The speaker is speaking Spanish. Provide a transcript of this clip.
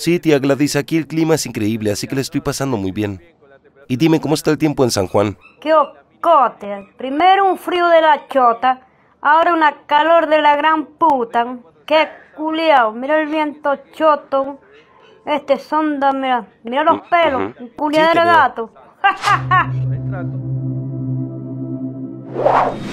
Sí, tía Gladys, aquí el clima es increíble, así que le estoy pasando muy bien. Y dime, ¿cómo está el tiempo en San Juan? ¡Qué ocote! Primero un frío de la chota, ahora una calor de la gran puta. ¡Qué culiao! Mira el viento choto. Este sonda, mira, mira los mm, pelos, uh de gato.